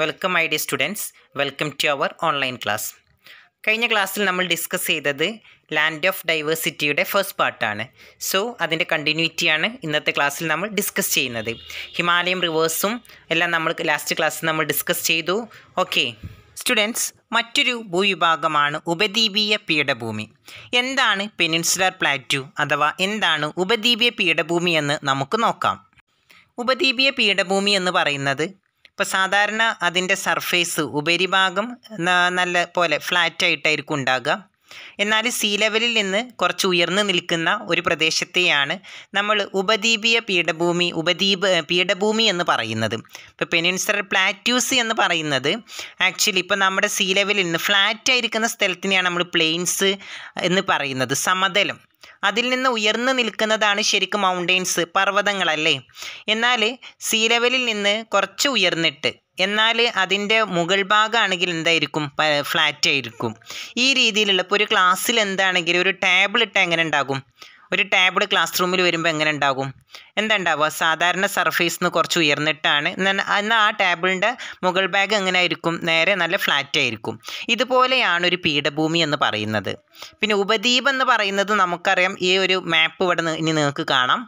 welcome I D students welcome to our online class കഴിഞ്ഞ ക്ലാസ്സിൽ നമ്മൾ ഡിസ്കസ് ചെയ്തത് ലാൻഡ് ഓഫ് ഡൈവേഴ്സിറ്റിയുടെ ഫസ്റ്റ് പാർട്ടാണ് സോ അതിൻ്റെ കണ്ടിന്യൂറ്റിയാണ് ഇന്നത്തെ ക്ലാസ്സിൽ നമ്മൾ ഡിസ്കസ് ചെയ്യുന്നത് ഹിമാലയം റിവേഴ്സും എല്ലാം നമ്മൾ ലാസ്റ്റ് ക്ലാസ്സിൽ നമ്മൾ ഡിസ്കസ് ചെയ്തു ഓക്കെ സ്റ്റുഡൻസ് മറ്റൊരു ഭൂവിഭാഗമാണ് ഉപദ്വീപീയ പീഠഭൂമി എന്താണ് പെനിൻസുലർ പ്ലാറ്റു അഥവാ എന്താണ് ഉപദ്വീപീയ പീഠഭൂമി എന്ന് നമുക്ക് നോക്കാം ഉപദ്വീപീയ പീഠഭൂമി എന്ന് പറയുന്നത് ഇപ്പോൾ സാധാരണ അതിൻ്റെ സർഫേസ് ഉപരിഭാഗം നല്ല പോലെ ഫ്ലാറ്റായിട്ടായിരിക്കും ഉണ്ടാകുക എന്നാൽ സീ ലെവലിൽ നിന്ന് കുറച്ച് ഉയർന്നു നിൽക്കുന്ന ഒരു പ്രദേശത്തെയാണ് നമ്മൾ ഉപദ്വീപീയ പീഠഭൂമി ഉപദ്വീപ് പീഠഭൂമി എന്ന് പറയുന്നത് ഇപ്പോൾ പെനിൻസുലർ പ്ലാറ്റ്യൂസ് എന്ന് പറയുന്നത് ആക്ച്വലി ഇപ്പോൾ നമ്മുടെ സീ ലെവലിൽ നിന്ന് ഫ്ലാറ്റായിരിക്കുന്ന സ്ഥലത്തിനെയാണ് നമ്മൾ പ്ലെയിൻസ് എന്ന് പറയുന്നത് സമതലം അതിൽ നിന്ന് ഉയർന്നു നിൽക്കുന്നതാണ് ശരിക്കും മൗണ്ടെയ്ൻസ് പർവ്വതങ്ങളല്ലേ എന്നാൽ സീ ലെവലിൽ നിന്ന് കുറച്ച് ഉയർന്നിട്ട് എന്നാൽ അതിൻ്റെ മുകൾ ഭാഗമാണെങ്കിൽ എന്തായിരിക്കും ഫ്ലാറ്റ് ആയിരിക്കും ഈ രീതിയിലുള്ള ഇപ്പോൾ ഒരു ക്ലാസ്സിൽ എന്താണെങ്കിലും ഒരു ടേബിൾ ഇട്ട് എങ്ങനെ ഉണ്ടാകും ഒരു ടാബ്ഡ് ക്ലാസ് റൂമിൽ വരുമ്പോൾ എങ്ങനെ ഉണ്ടാകും എന്താ ഉണ്ടാവുക സാധാരണ സർഫേസ് നിന്ന് കുറച്ച് ഉയർന്നിട്ടാണ് എന്നാൽ ആ ടേബിളിൻ്റെ മുകൾ ഭാഗം എങ്ങനെ ആയിരിക്കും നേരെ നല്ല ഫ്ലാറ്റ് ആയിരിക്കും ഇതുപോലെയാണ് ഒരു പീഠഭൂമി എന്ന് പറയുന്നത് പിന്നെ ഉപദ്വീപ് എന്ന് പറയുന്നത് നമുക്കറിയാം ഈ ഒരു മാപ്പ് ഇവിടെ ഇനി നിങ്ങൾക്ക് കാണാം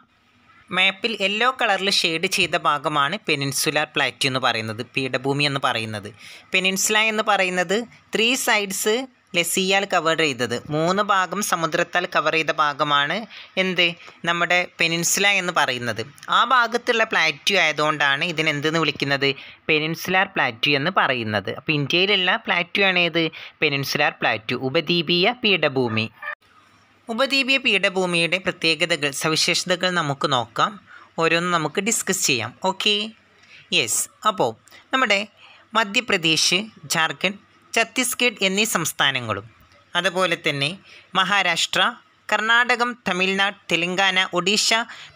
മാപ്പിൽ യെല്ലോ കളറിൽ ഷെയ്ഡ് ചെയ്ത ഭാഗമാണ് പെനിൻസുലാർ പ്ലാറ്റ്യൂ എന്ന് പറയുന്നത് പീഠഭൂമി എന്ന് പറയുന്നത് പെനിൻസുല എന്ന് പറയുന്നത് ത്രീ സൈഡ്സ് ലെസിയാൽ കവർ ചെയ്തത് മൂന്ന് ഭാഗം സമുദ്രത്താൽ കവർ ചെയ്ത ഭാഗമാണ് എന്ത് നമ്മുടെ പെനിൻസുല എന്ന് പറയുന്നത് ആ ഭാഗത്തുള്ള പ്ലാറ്റ്യൂ ആയതുകൊണ്ടാണ് ഇതിനെന്തെന്ന് വിളിക്കുന്നത് പെനിൻസുലാർ പ്ലാറ്റ്യൂ എന്ന് പറയുന്നത് അപ്പോൾ ഇന്ത്യയിലുള്ള പ്ലാറ്റ്യൂ ഏത് പെനിൻസുലാർ പ്ലാറ്റ്യൂ ഉപദ്വീപീയ പീഠഭൂമി ഉപദ്വീപീയ പീഠഭൂമിയുടെ പ്രത്യേകതകൾ സവിശേഷതകൾ നമുക്ക് നോക്കാം ഓരോന്ന് നമുക്ക് ഡിസ്കസ് ചെയ്യാം ഓക്കെ യെസ് അപ്പോൾ നമ്മുടെ മധ്യപ്രദേശ് ജാർഖണ്ഡ് ഛത്തീസ്ഗഡ് എന്നീ സംസ്ഥാനങ്ങളും അതുപോലെ തന്നെ മഹാരാഷ്ട്ര കർണാടകം തമിഴ്നാട് തെലങ്കാന ഒഡീഷ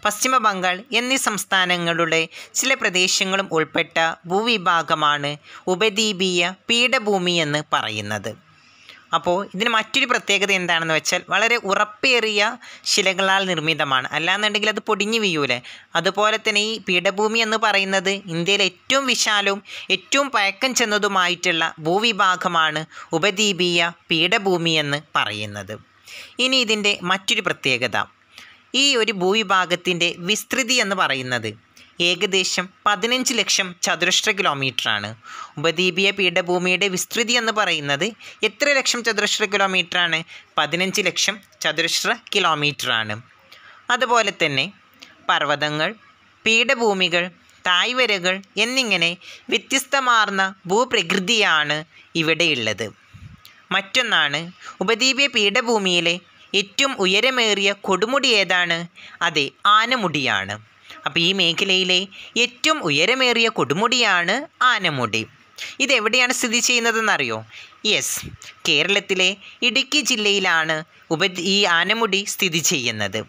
പശ്ചിമ ബംഗാൾ എന്നീ സംസ്ഥാനങ്ങളുടെ ചില പ്രദേശങ്ങളും ഉൾപ്പെട്ട ഭൂവിഭാഗമാണ് ഉപദ്വീപീയ പീഠഭൂമി എന്ന് പറയുന്നത് അപ്പോൾ ഇതിന് മറ്റൊരു പ്രത്യേകത എന്താണെന്ന് വെച്ചാൽ വളരെ ഉറപ്പേറിയ ശിലകളാൽ നിർമ്മിതമാണ് അല്ലാന്നുണ്ടെങ്കിൽ അത് പൊടിഞ്ഞു വീയൂലേ അതുപോലെ തന്നെ ഈ പീഠഭൂമി എന്ന് പറയുന്നത് ഇന്ത്യയിലെ ഏറ്റവും വിശാലവും ഏറ്റവും പഴക്കം ചെന്നതുമായിട്ടുള്ള ഭൂവിഭാഗമാണ് ഉപദ്വീപീയ പീഠഭൂമി എന്ന് പറയുന്നത് ഇനി ഇതിൻ്റെ മറ്റൊരു പ്രത്യേകത ഈ ഒരു ഭൂവിഭാഗത്തിൻ്റെ വിസ്തൃതി എന്ന് പറയുന്നത് ഏകദേശം പതിനഞ്ച് ലക്ഷം ചതുരശ്ര കിലോമീറ്ററാണ് ഉപദ്വീപീയ പീഠഭൂമിയുടെ വിസ്തൃതി എന്ന് പറയുന്നത് എത്ര ലക്ഷം ചതുരശ്ര കിലോമീറ്ററാണ് പതിനഞ്ച് ലക്ഷം ചതുരശ്ര കിലോമീറ്ററാണ് അതുപോലെ തന്നെ പർവ്വതങ്ങൾ പീഠഭൂമികൾ തായ്വരകൾ എന്നിങ്ങനെ വ്യത്യസ്തമാർന്ന ഭൂപ്രകൃതിയാണ് ഇവിടെയുള്ളത് മറ്റൊന്നാണ് ഉപദ്വീപീയ പീഠഭൂമിയിലെ ഏറ്റവും ഉയരമേറിയ കൊടുമുടി ഏതാണ് അതെ ആനമുടിയാണ് അപ്പോൾ ഈ മേഖലയിലെ ഏറ്റവും ഉയരമേറിയ കൊടുമുടിയാണ് ആനമുടി ഇതെവിടെയാണ് സ്ഥിതി ചെയ്യുന്നതെന്നറിയോ യെസ് കേരളത്തിലെ ഇടുക്കി ജില്ലയിലാണ് ഉപ ഈ ആനമുടി സ്ഥിതി ചെയ്യുന്നത്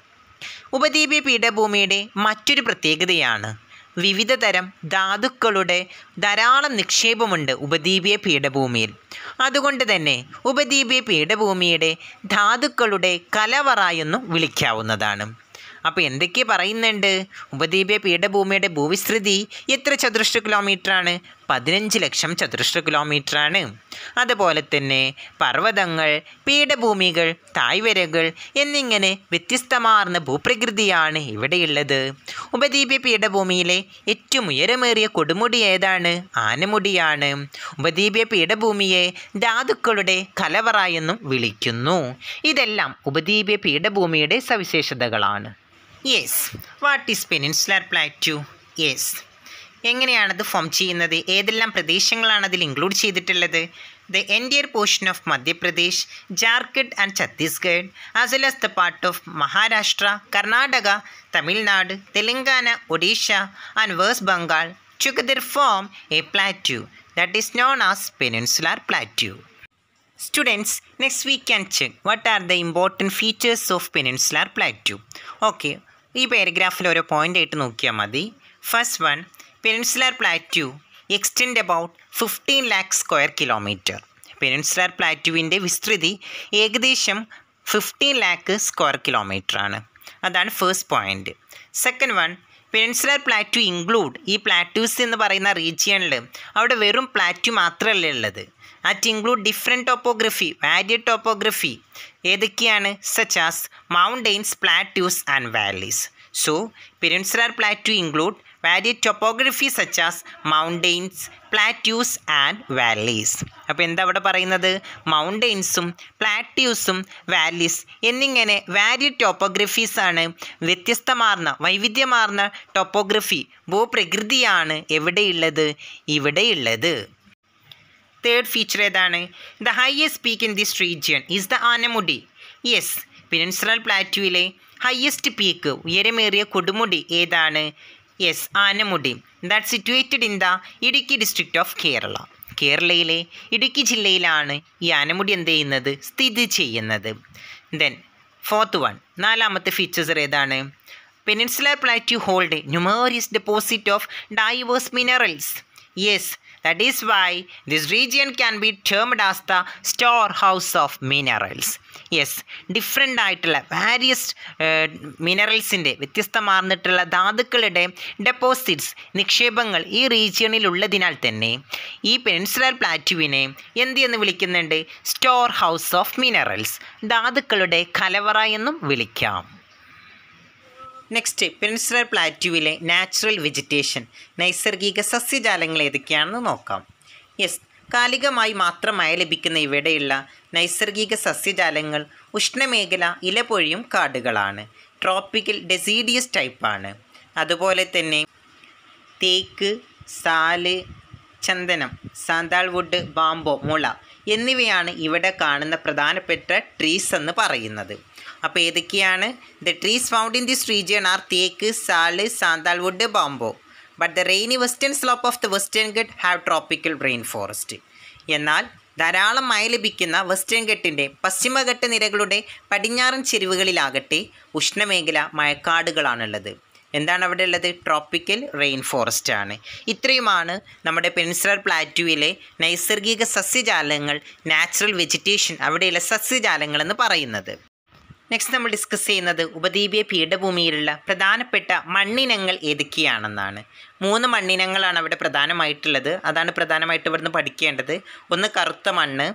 ഉപദ്വീപീയ പീഠഭൂമിയുടെ മറ്റൊരു പ്രത്യേകതയാണ് വിവിധ തരം ധാതുക്കളുടെ ധാരാളം നിക്ഷേപമുണ്ട് ഉപദ്വീപീയ പീഠഭൂമിയിൽ അതുകൊണ്ട് തന്നെ ഉപദ്വീപീയ പീഠഭൂമിയുടെ ധാതുക്കളുടെ കലവറ എന്നും വിളിക്കാവുന്നതാണ് അപ്പോൾ എന്തൊക്കെ പറയുന്നുണ്ട് ഉപദ്വീപീയ പീഠഭൂമിയുടെ ഭൂവിസ്തൃതി എത്ര ചതുരശ്ര കിലോമീറ്ററാണ് പതിനഞ്ച് ലക്ഷം ചതുരശ്ര കിലോമീറ്ററാണ് അതുപോലെ തന്നെ പർവ്വതങ്ങൾ പീഠഭൂമികൾ തായ്വരകൾ എന്നിങ്ങനെ വ്യത്യസ്തമാർന്ന ഭൂപ്രകൃതിയാണ് ഇവിടെയുള്ളത് ഉപദ്വീപ്യ പീഠഭൂമിയിലെ ഏറ്റവും ഉയരമേറിയ കൊടുമുടി ഏതാണ് ആനമുടിയാണ് ഉപദ്വീപ്യ പീഠഭൂമിയെ ധാതുക്കളുടെ കലവറ എന്നും വിളിക്കുന്നു ഇതെല്ലാം ഉപദ്വീപ്യ പീഠഭൂമിയുടെ സവിശേഷതകളാണ് yes what is peninsular plateau yes എങ്ങനെയാണത് ഫോം ചെയ്യുന്നത് ഏതെല്ലാം പ്രദേശങ്ങളാണ് അതിൽ ഇൻക്ലൂഡ് ചെയ്തിട്ടുള്ളത് the entire portion of Madhya Pradesh Jharkhand and Chhattisgarh as well as the part of Maharashtra Karnataka Tamil Nadu Telangana Odisha and west Bengal together form a plateau that is known as peninsular plateau students next week can check what are the important features of peninsular plateau okay ഈ പാരഗ്രാഫിൽ ഓരോ point ആയിട്ട് നോക്കിയാൽ മതി first one peninsular plateau extend about fifteen lakh square kilometre peninsular പ്ലാറ്റ്യൂവിൻ്റെ വിസ്തൃതി ഏകദേശം fifteen lakh square kilometre ആണ് അതാണ് first point second one peninsular plateau include ഈ പ്ലാറ്റൂസ് എന്ന് പറയുന്ന റീജിയണിൽ അവിടെ വെറും പ്ലാറ്റു മാത്രമല്ല ഉള്ളത് it include different topography varied topography ഏതൊക്കെയാണ് such as mountains plateaus and valleys so peninsular plateau include varied topography such as mountains plateaus and valleys അപ്പോൾ എന്താ അവിടെ പറയുന്നത് മൗണ്ടെയ്ൻസും പ്ലാറ്റ്യൂസും വാലീസ് എന്നിങ്ങനെ വാരിയഡ് ടോപ്പോഗ്രഫീസാണ് വ്യത്യസ്തമാർന്ന വൈവിധ്യമാർന്ന ടോപ്പോഗ്രഫി ഭൂപ്രകൃതിയാണ് എവിടെയുള്ളത് ഇവിടെയുള്ളത് തേർഡ് ഫീച്ചർ ഏതാണ് the highest peak in this region is the Anamudi yes peninsular പ്ലാറ്റ്യൂവിലെ ഹയസ്റ്റ് പീക്ക് ഉയരമേറിയ കൊടുമുടി ഏതാണ് yes Anamudi that situated in the Idukki district of Kerala കേരളയിലെ ഇടുക്കി ജില്ലയിലാണ് ഈ ആനമുടി എന്ത് ചെയ്യുന്നത് സ്ഥിതി ചെയ്യുന്നത് ദെൻ ഫോർത്ത് വൺ നാലാമത്തെ ഫീച്ചേഴ്സ് ഏതാണ് peninsular plateau hold numerous deposit of diverse minerals yes that is why this region can be termed as the store house of minerals yes different ആയിട്ടുള്ള വാരിയസ് മിനറൽസിൻ്റെ വ്യത്യസ്തമാർന്നിട്ടുള്ള ധാതുക്കളുടെ ഡെപ്പോസിറ്റ്സ് നിക്ഷേപങ്ങൾ ഈ റീജിയണിലുള്ളതിനാൽ തന്നെ ഈ പെൻസുലർ പ്ലാറ്റുവിനെ എന്ത് എന്ന് വിളിക്കുന്നുണ്ട് സ്റ്റോർ ഹൗസ് ഓഫ് മിനറൽസ് ധാതുക്കളുടെ കലവറ എന്നും വിളിക്കാം നെക്സ്റ്റ് പെൻസുലർ പ്ലാറ്റുവിലെ നാച്ചുറൽ വെജിറ്റേഷൻ നൈസർഗിക സസ്യജാലങ്ങൾ ഏതൊക്കെയാണെന്ന് നോക്കാം യെസ് കാലികമായി മാത്രമായി ലഭിക്കുന്ന ഇവിടെയുള്ള നൈസർഗിക സസ്യജാലങ്ങൾ ഉഷ്ണമേഖല ഇലപൊഴിയും കാടുകളാണ് ട്രോപ്പിക്കൽ ഡെസീഡിയസ് ടൈപ്പാണ് അതുപോലെ തന്നെ തേക്ക് സാല് ചന്ദനം സാന്താൾ വുഡ് ബാംബോ മുള എന്നിവയാണ് ഇവിടെ കാണുന്ന പ്രധാനപ്പെട്ട ട്രീസ് എന്ന് പറയുന്നത് അപ്പോൾ ഏതൊക്കെയാണ് the trees found in this region are teak sal sandal wood bamboo but the rainy western slope of the western Ghat have tropical rain forest എന്നാൽ ധാരാളം മഴ ലഭിക്കുന്ന വെസ്റ്റേൺ ഘട്ടിൻ്റെ പശ്ചിമഘട്ട നിരകളുടെ പടിഞ്ഞാറൻ ചെരുവുകളിലാകട്ടെ ഉഷ്ണമേഖല മഴക്കാടുകളാണുള്ളത് എന്താണ് അവിടെ ഉള്ളത് ട്രോപ്പിക്കൽ റെയിൻ ഫോറസ്റ്റ് ആണ് ഇത്രയുമാണ് നമ്മുടെ പെൻസറർ പ്ലാറ്റുവിലെ നൈസർഗിക സസ്യജാലങ്ങൾ നാച്ചുറൽ വെജിറ്റേഷൻ അവിടെയുള്ള സസ്യജാലങ്ങളെന്ന് പറയുന്നത് നെക്സ്റ്റ് നമ്മൾ ഡിസ്കസ് ചെയ്യുന്നത് ഉപദ്വീപീയ പീഠഭൂമിയിലുള്ള പ്രധാനപ്പെട്ട മണ്ണിനങ്ങൾ ഏതൊക്കെയാണെന്നാണ് മൂന്ന് മണ്ണിനങ്ങളാണ് അവിടെ പ്രധാനമായിട്ടുള്ളത് അതാണ് പ്രധാനമായിട്ട് ഇവിടുന്ന് പഠിക്കേണ്ടത് ഒന്ന് കറുത്ത മണ്ണ്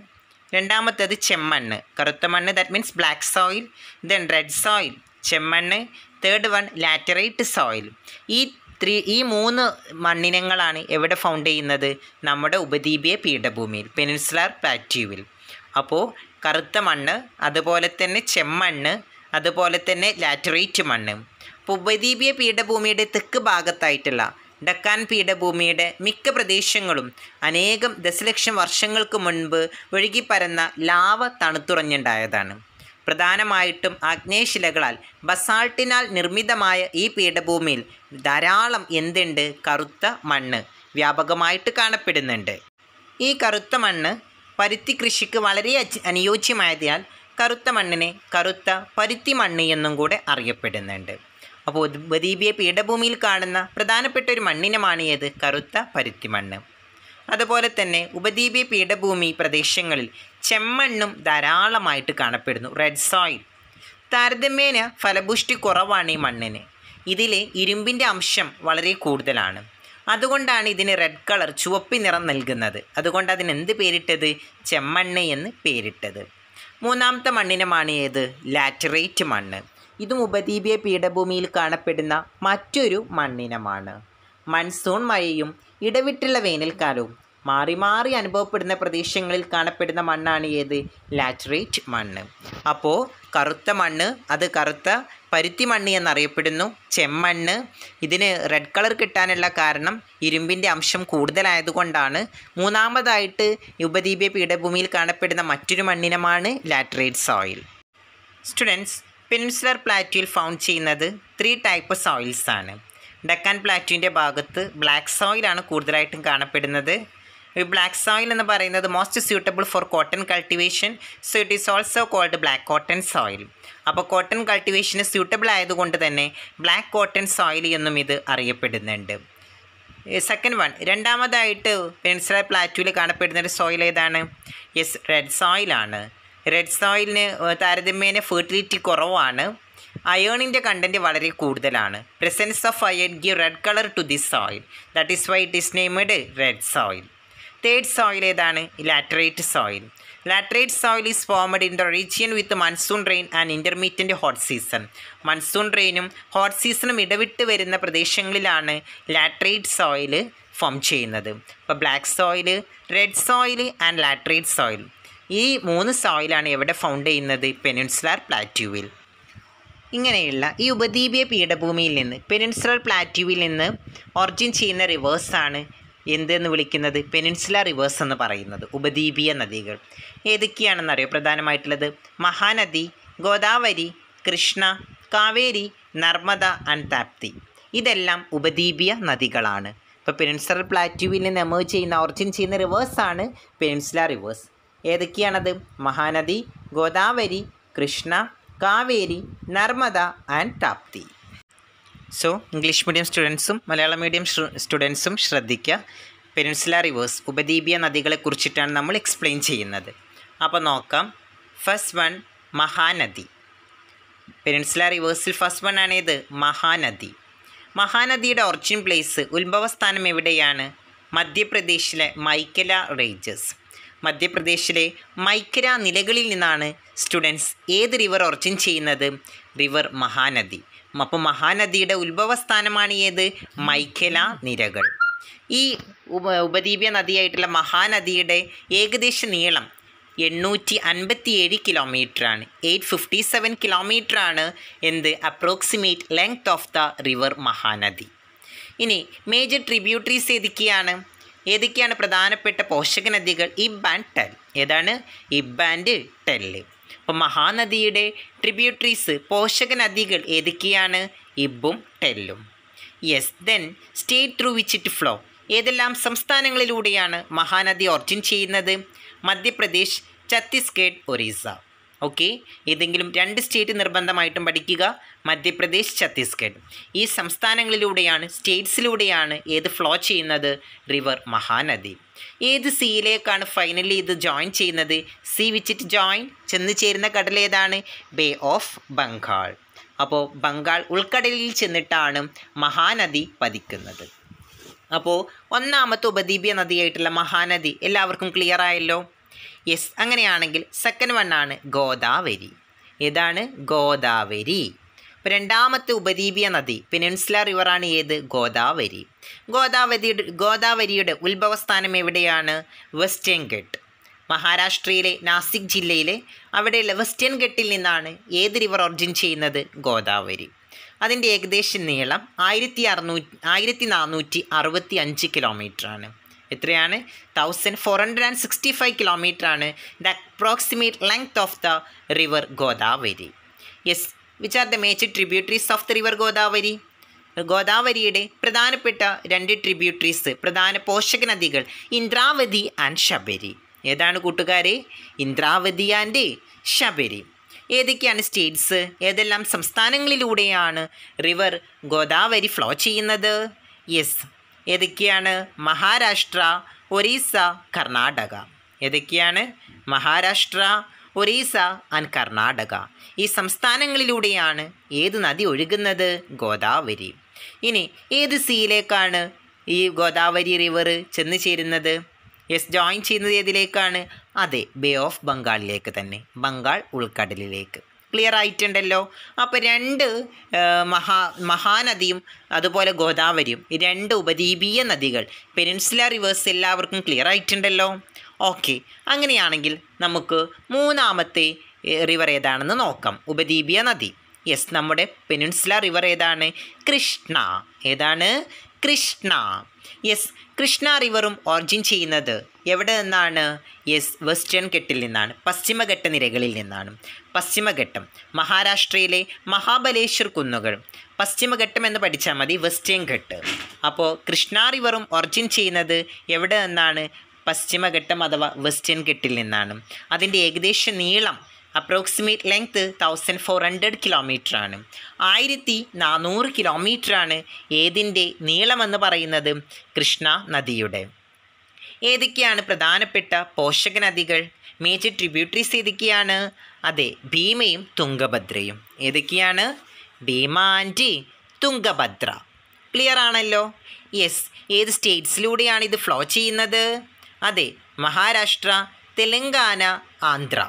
രണ്ടാമത്തേത് ചെമ്മണ്ണ് കറുത്ത മണ്ണ് that means black soil then red soil ചെമ്മണ്ണ് തേർഡ് വൺ ലാറ്ററൈറ്റ് സോയിൽ ഈ ത്രീ ഈ മൂന്ന് മണ്ണിനങ്ങളാണ് എവിടെ ഫൗണ്ട് ചെയ്യുന്നത് നമ്മുടെ ഉപദ്വീപീയ പീഠഭൂമിയിൽ പെനിൻസുലാർ പാറ്റ്യൂവിൽ അപ്പോൾ കറുത്ത മണ്ണ് അതുപോലെ തന്നെ ചെമ്മണ്ണ് അതുപോലെ തന്നെ ലാറ്ററൈറ്റ് മണ്ണ് അപ്പോൾ ഉപദ്വീപീയ പീഠഭൂമിയുടെ തെക്ക് ഭാഗത്തായിട്ടുള്ള ഡക്കാൻ പീഠഭൂമിയുടെ മിക്ക പ്രദേശങ്ങളും അനേകം ദശലക്ഷം വർഷങ്ങൾക്ക് മുൻപ് ഒഴുകിപ്പരന്ന ലാവ തണുത്തുറഞ്ഞുണ്ടായതാണ് പ്രധാനമായിട്ടും ആഗ്നേയശിലകളാൽ ബസാൾട്ടിനാൽ നിർമ്മിതമായ ഈ പീഠഭൂമിയിൽ ധാരാളം എന്തുണ്ട് കറുത്ത മണ്ണ് വ്യാപകമായിട്ട് കാണപ്പെടുന്നുണ്ട് ഈ കറുത്ത മണ്ണ് പരുത്തി കൃഷിക്ക് വളരെ അനുയോജ്യമായതിനാൽ കറുത്ത മണ്ണിനെ കറുത്ത പരുത്തി മണ്ണ് എന്നും കൂടെ അറിയപ്പെടുന്നുണ്ട് അപ്പോൾ ഉപദ്വീപിയ പീഠഭൂമിയിൽ കാണുന്ന പ്രധാനപ്പെട്ട ഒരു മണ്ണിനമാണ് ഏത് കറുത്ത പരുത്തി മണ്ണ് അതുപോലെ തന്നെ ഉപദ്വീപിയ പീഠഭൂമി പ്രദേശങ്ങളിൽ ചെമ്മണ്ണും ധാരാളമായിട്ട് കാണപ്പെടുന്നു റെഡ് സോയിൽ താരതമ്യേന ഫലപുഷ്ടി കുറവാണ് ഈ മണ്ണിന് ഇതിലെ ഇരുമ്പിൻ്റെ അംശം വളരെ കൂടുതലാണ് അതുകൊണ്ടാണ് ഇതിന് റെഡ് കളർ ചുവപ്പി നിറം നൽകുന്നത് അതുകൊണ്ട് അതിന് എന്ത് പേരിട്ടത് ചെമ്മണ്ണ് എന്ന് പേരിട്ടത് മൂന്നാമത്തെ മണ്ണിനമാണ് ഏത് ലാറ്ററേറ്റ് മണ്ണ് ഇതും ഉപദ്വീപീയ പീഠഭൂമിയിൽ കാണപ്പെടുന്ന മറ്റൊരു മണ്ണിനമാണ് മൺസൂൺ മഴയും ഇടവിട്ടുള്ള വേനൽക്കാലവും മാറി മാറി അനുഭവപ്പെടുന്ന പ്രദേശങ്ങളിൽ കാണപ്പെടുന്ന മണ്ണാണ് ഏത് ലാറ്ററേറ്റ് മണ്ണ് അപ്പോൾ കറുത്ത മണ്ണ് അത് കറുത്ത മണ്ണി എന്നറിയപ്പെടുന്നു ചെമ്മണ്ണ് ഇതിന് റെഡ് കളർ കിട്ടാനുള്ള കാരണം ഇരുമ്പിൻ്റെ അംശം കൂടുതലായതുകൊണ്ടാണ് മൂന്നാമതായിട്ട് ഉപദ്വീപീയ പീഠഭൂമിയിൽ കാണപ്പെടുന്ന മറ്റൊരു മണ്ണിനമാണ് ലാറ്ററൈറ്റ് സോയിൽ സ്റ്റുഡൻസ് പെനിൻസുലർ പ്ലാറ്റ്യൂയിൽ ഫൗണ്ട് ചെയ്യുന്നത് ത്രീ ടൈപ്പ് സോയിൽസാണ് ഡക്കാൻ പ്ലാറ്റ്യൂവിൻ്റെ ഭാഗത്ത് ബ്ലാക്ക് സോയിലാണ് കൂടുതലായിട്ടും കാണപ്പെടുന്നത് ഈ ബ്ലാക്ക് സോയിൽ എന്ന് പറയുന്നത് most suitable for cotton cultivation so it is also called black cotton soil അപ്പോൾ കോട്ടൺ കൾട്ടിവേഷന് സ്യൂട്ടബിൾ ആയതുകൊണ്ട് തന്നെ ബ്ലാക്ക് കോട്ടൺ സോയിൽ എന്നും ഇത് അറിയപ്പെടുന്നുണ്ട് സെക്കൻഡ് വൺ രണ്ടാമതായിട്ട് പെൻസില പ്ലാറ്റുവിൽ കാണപ്പെടുന്ന ഒരു സോയിൽ ഏതാണ് യെസ് റെഡ് സോയിലാണ് റെഡ് സോയിലിന് താരതമ്യേന ഫെർട്ടിലിറ്റി കുറവാണ് അയേണിൻ്റെ കണ്ടൻറ്റ് വളരെ കൂടുതലാണ് presence of iron give red colour to this soil that is why it is named red soil third soil ഏതാണ് laterite soil laterite soil is formed in the region with monsoon rain and intermittent hot season monsoon റെയിനും hot സീസണും ഇടവിട്ട് വരുന്ന പ്രദേശങ്ങളിലാണ് laterite soil form ചെയ്യുന്നത് ഇപ്പോൾ black soil red soil and laterite soil ഈ മൂന്ന് സോയിലാണ് എവിടെ ഫൗണ്ട് ചെയ്യുന്നത് പെനിൻസുലാർ പ്ലാറ്റ്യൂവിൽ ഇങ്ങനെയുള്ള ഈ ഉപദ്വീപീയ പീഠഭൂമിയിൽ നിന്ന് പെനിൻസുലർ പ്ലാറ്റ്യൂവിൽ നിന്ന് ഒറിജിൻ ചെയ്യുന്ന റിവേഴ്സാണ് എന്തെന്ന് വിളിക്കുന്നത് പെനിൻസുല റിവേഴ്സ് എന്ന് പറയുന്നത് ഉപദ്വീപീയ നദികൾ ഏതൊക്കെയാണെന്നറിയോ പ്രധാനമായിട്ടുള്ളത് മഹാനദി ഗോദാവരി കൃഷ്ണ കാവേരി നർമ്മദ ആൻഡ് താപ്തി ഇതെല്ലാം ഉപദ്വീപീയ നദികളാണ് ഇപ്പോൾ പെനിൻസുലർ പ്ലാറ്റുവിൽ നിന്ന് എമേജ് ചെയ്യുന്ന ഒറിജിൻ ചെയ്യുന്ന റിവേഴ്സാണ് പെനിൻസുല റിവേഴ്സ് ഏതൊക്കെയാണത് Mahanadi Godavari Krishna Kaveri Narmada and Tapti so English medium സ്റ്റുഡൻസും മലയാളം മീഡിയം സ്റ്റുഡൻസും ശ്രദ്ധിക്കുക പെനിൻസുല റിവേഴ്സ് ഉപദ്വീപീയ നദികളെക്കുറിച്ചിട്ടാണ് നമ്മൾ എക്സ്പ്ലെയിൻ ചെയ്യുന്നത് അപ്പോൾ നോക്കാം ഫസ്റ്റ് വൺ മഹാനദി പെനിൻസുല റിവേഴ്സിൽ ഫസ്റ്റ് വൺ ആണ് മഹാനദി മഹാനദിയുടെ ഒറിജിൻ പ്ലേസ് ഉത്ഭവസ്ഥാനം എവിടെയാണ് മധ്യപ്രദേശിലെ മൈക്കല റേഞ്ചസ് മധ്യപ്രദേശിലെ മൈക്കര നിലകളിൽ നിന്നാണ് സ്റ്റുഡൻസ് ഏത് റിവർ ഒറിജിൻ ചെയ്യുന്നത് റിവർ മഹാനദി അപ്പോൾ മഹാനദിയുടെ ഉത്ഭവസ്ഥാനമാണ് ഏത് മൈഖല നിരകൾ ഈ ഉപ ഉപദ്വീപ്യ നദിയായിട്ടുള്ള മഹാനദിയുടെ ഏകദേശ നീളം എണ്ണൂറ്റി അൻപത്തി ഏഴ് കിലോമീറ്ററാണ് എയ്റ്റ് ഫിഫ്റ്റി സെവൻ കിലോമീറ്ററാണ് എന്ത് approximate length of the river Mahanadi ഇനി മേജർ ട്രിബ്യൂട്ടറീസ് ഏതൊക്കെയാണ് ഏതൊക്കെയാണ് പ്രധാനപ്പെട്ട പോഷക നദികൾ ഇബ് ആൻഡ് ടെൽ ഏതാണ് ഇബ് ആൻഡ് ടെല്ല് അപ്പോൾ മഹാനദിയുടെ ട്രിബ്യൂട്ടറീസ് പോഷക നദികൾ ഏതൊക്കെയാണ് ഇബും ടെല്ലും yes then state through which it flow ഏതെല്ലാം സംസ്ഥാനങ്ങളിലൂടെയാണ് മഹാനദി ഒറിജിൻ ചെയ്യുന്നത് മധ്യപ്രദേശ് ഛത്തീസ്ഗഡ് ഒറീസ ഓക്കെ ഏതെങ്കിലും രണ്ട് സ്റ്റേറ്റ് നിർബന്ധമായിട്ടും പഠിക്കുക മധ്യപ്രദേശ് ഛത്തീസ്ഗഡ് ഈ സംസ്ഥാനങ്ങളിലൂടെയാണ് സ്റ്റേറ്റ്സിലൂടെയാണ് ഏത് ഫ്ലോ ചെയ്യുന്നത് റിവർ മഹാനദി ഏത് സിയിലേക്കാണ് ഫൈനലി ഇത് ജോയിൻ ചെയ്യുന്നത് സി വിച്ചിട്ട് ജോയിൻ ചെന്ന് ചേരുന്ന കടൽ ഏതാണ് ബേ ഓഫ് ബംഗാൾ അപ്പോൾ ബംഗാൾ ഉൾക്കടലിൽ ചെന്നിട്ടാണ് മഹാനദി പതിക്കുന്നത് അപ്പോൾ ഒന്നാമത്തെ ഉപദ്വീപീയ നദിയായിട്ടുള്ള മഹാനദി എല്ലാവർക്കും ക്ലിയർ ആയല്ലോ യെസ് അങ്ങനെയാണെങ്കിൽ സെക്കൻഡ് വൺ ആണ് ഗോദാവരി ഏതാണ് ഗോദാവരി രണ്ടാമത്തെ ഉപദ്വീപിയ നദി പെനിൻസുല റിവറാണ് ഏത് ഗോദാവരി ഗോദാവരിയുടെ ഗോദാവരിയുടെ ഉത്ഭവസ്ഥാനം എവിടെയാണ് വെസ്റ്റേൺ ഗട്ട് മഹാരാഷ്ട്രയിലെ നാസിക് ജില്ലയിലെ അവിടെ വെസ്റ്റേൺ ഗട്ടിൽ നിന്നാണ് ഏത് റിവർ ഒറിജിൻ ചെയ്യുന്നത് ഗോദാവരി അതിൻ്റെ ഏകദേശ നീളം ആയിരത്തി അറുന്നൂറ്റി ആയിരത്തി നാനൂറ്റി അറുപത്തി അഞ്ച് കിലോമീറ്ററാണ് എത്രയാണ് thousand four hundred and sixty five കിലോമീറ്ററാണ് the approximate length of the river Godavari yes which are the major tributaries of the river Godavari ഗോദാവരിയുടെ പ്രധാനപ്പെട്ട രണ്ട് ട്രിബ്യൂട്ടറീസ് പ്രധാന പോഷക നദികൾ ഇന്ദ്രാവതി ആൻഡ് ശബരി ഏതാണ് കൂട്ടുകാരെ ഇന്ദ്രാവതി ആൻഡ് ശബരി ഏതൊക്കെയാണ് സ്റ്റേറ്റ്സ് ഏതെല്ലാം സംസ്ഥാനങ്ങളിലൂടെയാണ് റിവർ ഗോദാവരി ഫ്ലോ ചെയ്യുന്നത് യെസ് ഏതൊക്കെയാണ് മഹാരാഷ്ട്ര ഒറീസ കർണാടക ഏതൊക്കെയാണ് മഹാരാഷ്ട്ര ഒറീസ ആൻഡ് കർണാടക ഈ സംസ്ഥാനങ്ങളിലൂടെയാണ് ഏത് നദി ഒഴുകുന്നത് ഗോദാവരി ഇനി ഏത് സീയിലേക്കാണ് ഈ ഗോദാവരി റിവർ ചെന്ന് ചേരുന്നത് യെസ് ജോയിൻ ചെയ്യുന്നത് ഏതിലേക്കാണ് അതെ ബേ ഓഫ് ബംഗാളിലേക്ക് തന്നെ ബംഗാൾ ഉൾക്കടലിലേക്ക് ക്ലിയർ ആയിട്ടുണ്ടല്ലോ അപ്പോൾ രണ്ട് മഹാ മഹാനദിയും അതുപോലെ ഗോദാവരിയും രണ്ട് ഉപദ്വീപീയ നദികൾ പെനിൻസുല റിവേഴ്സ് എല്ലാവർക്കും ക്ലിയർ ആയിട്ടുണ്ടല്ലോ ഓക്കെ അങ്ങനെയാണെങ്കിൽ നമുക്ക് മൂന്നാമത്തെ റിവർ ഏതാണെന്ന് നോക്കാം ഉപദ്വീപീയ നദി യെസ് നമ്മുടെ പെനിൻസുല റിവർ ഏതാണ് കൃഷ്ണ ഏതാണ് കൃഷ്ണ യെസ് കൃഷ്ണ റിവറും ഓർജിൻ ചെയ്യുന്നത് എവിടെ നിന്നാണ് യെസ് വെസ്റ്റേൺ ഘട്ടിൽ നിന്നാണ് പശ്ചിമഘട്ട നിരകളിൽ നിന്നാണ് പശ്ചിമഘട്ടം മഹാരാഷ്ട്രയിലെ മഹാബലേശ്വർ കുന്നുകൾ പശ്ചിമഘട്ടം എന്ന് പഠിച്ചാൽ മതി വെസ്റ്റേൺ ഘട്ട് അപ്പോൾ കൃഷ്ണ റിവറും ഒറിജിൻ ചെയ്യുന്നത് എവിടെ നിന്നാണ് പശ്ചിമഘട്ടം അഥവാ വെസ്റ്റേൺ ഘട്ടിൽ നിന്നാണ് അതിൻ്റെ ഏകദേശ നീളം approximate length thousand four hundred kilometre ആണ് ആയിരത്തി നാനൂറ് ആണ് ഏതിൻ്റെ നീളമെന്ന് പറയുന്നത് കൃഷ്ണ നദിയുടെ ഏതൊക്കെയാണ് പ്രധാനപ്പെട്ട പോഷക നദികൾ മേജർ ട്രിബ്യൂട്ടറീസ് ഏതൊക്കെയാണ് അതെ ഭീമയും തുംഗഭദ്രയും ഏതൊക്കെയാണ് ഭീമ ആൻറ്റി തുംഗഭദ്ര ക്ലിയർ ആണല്ലോ യെസ് ഏത് സ്റ്റേറ്റ്സിലൂടെയാണ് ഇത് ഫ്ലോ ചെയ്യുന്നത് അതെ മഹാരാഷ്ട്ര തെലങ്കാന ആന്ധ്ര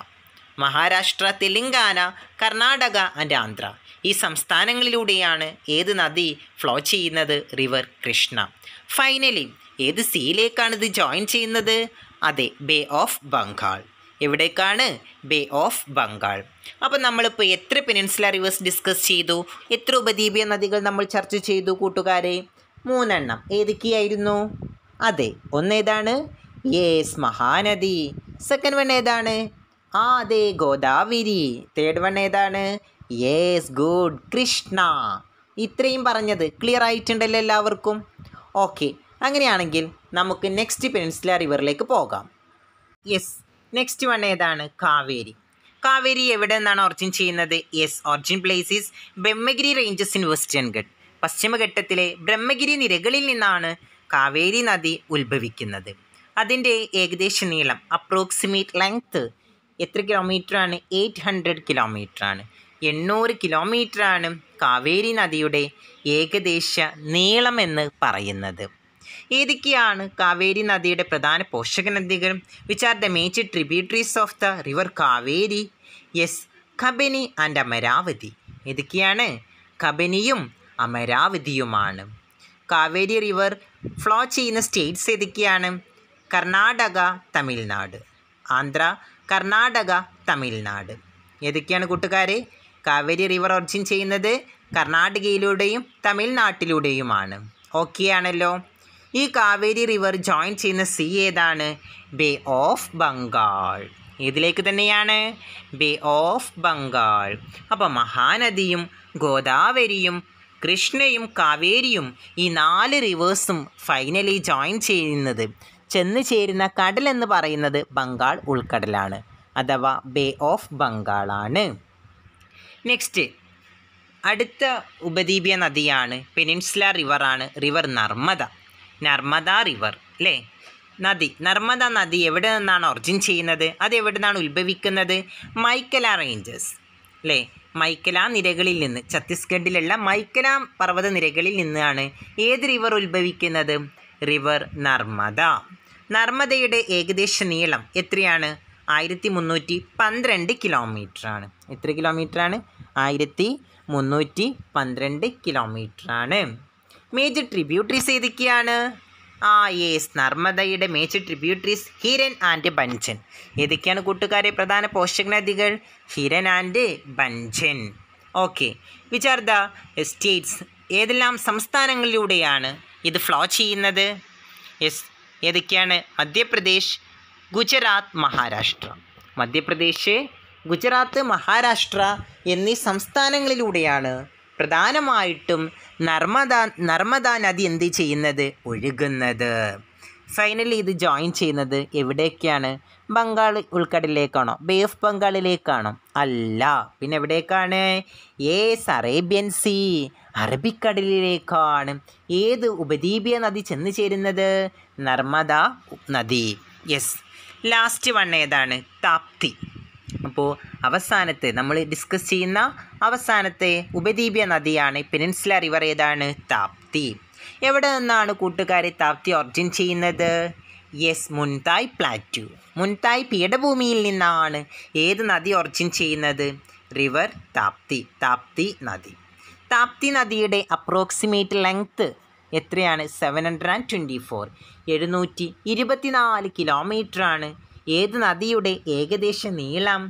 മഹാരാഷ്ട്ര തെലങ്കാന കർണാടക ആൻഡ് ആന്ധ്ര ഈ സംസ്ഥാനങ്ങളിലൂടെയാണ് ഏത് നദി ഫ്ലോ ചെയ്യുന്നത് റിവർ കൃഷ്ണ ഫൈനലി ഏത് സീയിലേക്കാണ് ഇത് ജോയിൻ ചെയ്യുന്നത് അതെ ബേ ഓഫ് ബംഗാൾ എവിടേക്കാണ് ബേ ഓഫ് ബംഗാൾ അപ്പം നമ്മളിപ്പോൾ എത്ര പെനിൻസുല റിവേഴ്സ് ഡിസ്കസ് ചെയ്തു എത്ര ഉപദ്വീപിയ നദികൾ നമ്മൾ ചർച്ച ചെയ്തു കൂട്ടുകാരെ മൂന്നെണ്ണം ഏതൊക്കെയായിരുന്നു അതെ ഒന്നേതാണ് യേസ് മഹാനദി സെക്കൻഡ് വൺ ഏതാണ് ആ അതെ ഗോദാവരി തേർഡ് വൺ ഏതാണ് യേസ് ഗുഡ് കൃഷ്ണ ഇത്രയും പറഞ്ഞത് ക്ലിയർ ആയിട്ടുണ്ടല്ലോ എല്ലാവർക്കും ഓക്കെ അങ്ങനെയാണെങ്കിൽ നമുക്ക് നെക്സ്റ്റ് പെൻസില റിവറിലേക്ക് പോകാം യെസ് നെക്സ്റ്റ് വൺ ഏതാണ് കാവേരി കാവേരി എവിടെ നിന്നാണ് ഒറിജിൻ ചെയ്യുന്നത് yes origin place is Brahmagiri ranges in western ghat പശ്ചിമഘട്ടത്തിലെ ബ്രഹ്മഗിരി നിരകളിൽ നിന്നാണ് കാവേരി നദി ഉത്ഭവിക്കുന്നത് അതിൻ്റെ ഏകദേശ നീളം അപ്രോക്സിമേറ്റ് ലെങ്ത്ത് എത്ര കിലോമീറ്ററാണ് എയ്റ്റ് ഹൺഡ്രഡ് കിലോമീറ്ററാണ് എണ്ണൂറ് കിലോമീറ്ററാണ് കാവേരി നദിയുടെ ഏകദേശ നീളമെന്ന് പറയുന്നത് ഏതൊക്കെയാണ് കാവേരി നദിയുടെ പ്രധാന പോഷക നദികൾ which are the major tributaries of the river Kaveri yes Kabini and Amaravati ഏതൊക്കെയാണ് കബനിയും അമരാവതിയുമാണ് കാവേരി റിവർ ഫ്ലോ ചെയ്യുന്ന സ്റ്റേറ്റ്സ് ഏതൊക്കെയാണ് കർണാടക തമിഴ്നാട് ആന്ധ്ര കർണാടക തമിഴ്നാട് ഏതൊക്കെയാണ് കൂട്ടുകാരെ കാവേരി റിവർ ഒറിജിൻ ചെയ്യുന്നത് കർണാടകയിലൂടെയും തമിഴ്നാട്ടിലൂടെയുമാണ് ഓക്കെ ആണല്ലോ ഈ കാവേരി റിവർ ജോയിൻ ചെയ്യുന്ന സീ ഏതാണ് ബേ ഓഫ് ബംഗാൾ ഇതിലേക്ക് തന്നെയാണ് ബേ ഓഫ് ബംഗാൾ അപ്പോൾ മഹാനദിയും ഗോദാവരിയും കൃഷ്ണയും കാവേരിയും ഈ നാല് റിവേഴ്സും ഫൈനലി ജോയിൻ ചെയ്യുന്നത് ചെന്ന് ചേരുന്ന കടൽ എന്ന് പറയുന്നത് ബംഗാൾ ഉൾക്കടലാണ് അഥവാ ബേ ഓഫ് ബംഗാളാണ് നെക്സ്റ്റ് അടുത്ത ഉപദ്വീപിയ നദിയാണ് പെനിൻസുല റിവറാണ് റിവർ നർമ്മദ നർമ്മദ റിവർ അല്ലേ നദി നർമ്മദ നദി എവിടെ നിന്നാണ് ഒറിജിൻ ചെയ്യുന്നത് അത് എവിടെ നിന്നാണ് ഉത്ഭവിക്കുന്നത് മൈക്കല റേഞ്ചസ് അല്ലേ മൈക്കല നിരകളിൽ നിന്ന് ഛത്തീസ്ഗഡിലുള്ള മൈക്കല പർവ്വത നിരകളിൽ നിന്നാണ് ഏത് റിവർ ഉത്ഭവിക്കുന്നത് റിവർ നർമ്മദ നർമ്മദയുടെ ഏകദേശ നീളം എത്രയാണ് ആയിരത്തി മുന്നൂറ്റി പന്ത്രണ്ട് കിലോമീറ്ററാണ് എത്ര കിലോമീറ്ററാണ് ആയിരത്തി മുന്നൂറ്റി പന്ത്രണ്ട് കിലോമീറ്ററാണ് മേജർ ട്രിബ്യൂട്ടറീസ് ഏതൊക്കെയാണ് ആ യേസ് നർമ്മദയുടെ major tributaries Hiran and Banjar ഏതൊക്കെയാണ് കൂട്ടുകാരെ പ്രധാന പോഷക നദികൾ Hiran and Banjar okay which are the states ഏതെല്ലാം സംസ്ഥാനങ്ങളിലൂടെയാണ് ഇത് ഫ്ലോ ചെയ്യുന്നത് എസ് ഏതൊക്കെയാണ് മധ്യപ്രദേശ് ഗുജറാത്ത് മഹാരാഷ്ട്ര മധ്യപ്രദേശ് ഗുജറാത്ത് മഹാരാഷ്ട്ര എന്നീ സംസ്ഥാനങ്ങളിലൂടെയാണ് പ്രധാനമായിട്ടും നർമ്മദ നർമ്മദ നദി എന്ത് ചെയ്യുന്നത് ഒഴുകുന്നത് ഫൈനലി ഇത് ജോയിൻ ചെയ്യുന്നത് എവിടേക്കാണ് ബംഗാൾ ഉൾക്കടലിലേക്കാണോ ബേ ഓഫ് ബംഗാളിലേക്കാണോ അല്ല പിന്നെ എവിടേക്കാണ് ഏസ് അറേബ്യൻ സീ അറബിക്കടലിലേക്കാണ് ഏത് ഉപദ്വീപീയ നദി ചെന്ന് ചേരുന്നത് നർമ്മദ നദി യെസ് ലാസ്റ്റ് വൺ ഏതാണ് താപ്തി അപ്പോൾ അവസാനത്തെ നമ്മൾ ഡിസ്കസ് ചെയ്യുന്ന അവസാനത്തെ ഉപദ്വീപ്യ നദിയാണ് പെനിൻസുല റിവർ ഏതാണ് താപ്തി എവിടെ നിന്നാണ് കൂട്ടുകാരെ താപ്തി ഒറിജിൻ ചെയ്യുന്നത് യെസ് മുൻതായ് പ്ലാറ്റു മുൻതായ് പീഠഭൂമിയിൽ നിന്നാണ് ഏത് നദി ഒറിജിൻ ചെയ്യുന്നത് റിവർ താപ്തി താപ്തി നദി താപ്തി നദിയുടെ അപ്രോക്സിമേറ്റ് ലെങ്ത്ത് എത്രയാണ് seven hundred and twenty four എഴുന്നൂറ്റി ഇരുപത്തിനാല് കിലോമീറ്ററാണ് ഏത് നദിയുടെ ഏകദേശ നീളം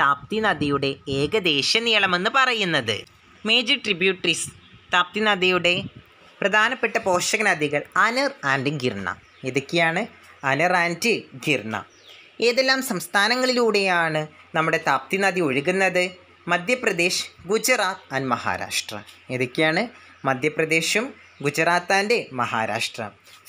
താപ്തി നദിയുടെ ഏകദേശ നീളമെന്ന് പറയുന്നത് മേജർ ട്രിബ്യൂട്ടറീസ് താപ്തി നദിയുടെ പ്രധാനപ്പെട്ട പോഷക നദികൾ അനർ ആൻഡ് ഗിർണ ഇതൊക്കെയാണ് അനർ ആൻഡ് ഗിർണ ഏതെല്ലാം സംസ്ഥാനങ്ങളിലൂടെയാണ് നമ്മുടെ താപ്തി നദി ഒഴുകുന്നത് മധ്യപ്രദേശ് ഗുജറാത്ത് ആൻഡ് മഹാരാഷ്ട്ര ഇതൊക്കെയാണ് മധ്യപ്രദേശും Gujarat and Maharashtra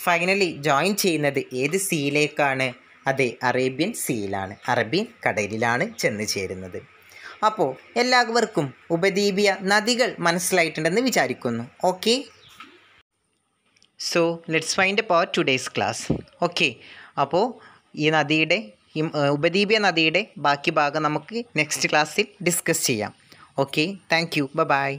finally join ചെയ്യുന്നത് ഏത് സീയിലേക്കാണ് അതെ അറേബ്യൻ സീയിലാണ് അറബി കടലിലാണ് ചെന്ന് ചേരുന്നത് അപ്പോൾ എല്ലാവർക്കും ഉപദ്വീപിയ നദികൾ മനസ്സിലായിട്ടുണ്ടെന്ന് വിചാരിക്കുന്നു okay so let's find power today's class okay അപ്പോൾ ഈ നദിയുടെ ഉപദ്വീപിയ നദിയുടെ ബാക്കി ഭാഗം നമുക്ക് നെക്സ്റ്റ് ക്ലാസ്സിൽ ഡിസ്കസ് ചെയ്യാം ഓക്കെ താങ്ക് യു ബൈ